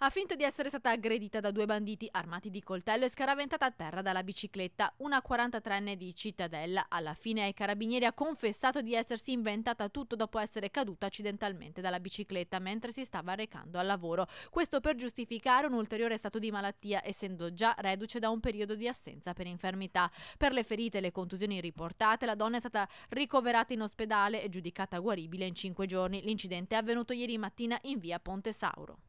ha finto di essere stata aggredita da due banditi armati di coltello e scaraventata a terra dalla bicicletta. Una 43enne di Cittadella alla fine ai carabinieri ha confessato di essersi inventata tutto dopo essere caduta accidentalmente dalla bicicletta mentre si stava recando al lavoro. Questo per giustificare un ulteriore stato di malattia essendo già reduce da un periodo di assenza per infermità. Per le ferite e le contusioni riportate la donna è stata ricoverata in ospedale e giudicata guaribile in cinque giorni. L'incidente è avvenuto ieri mattina in via Ponte Sauro.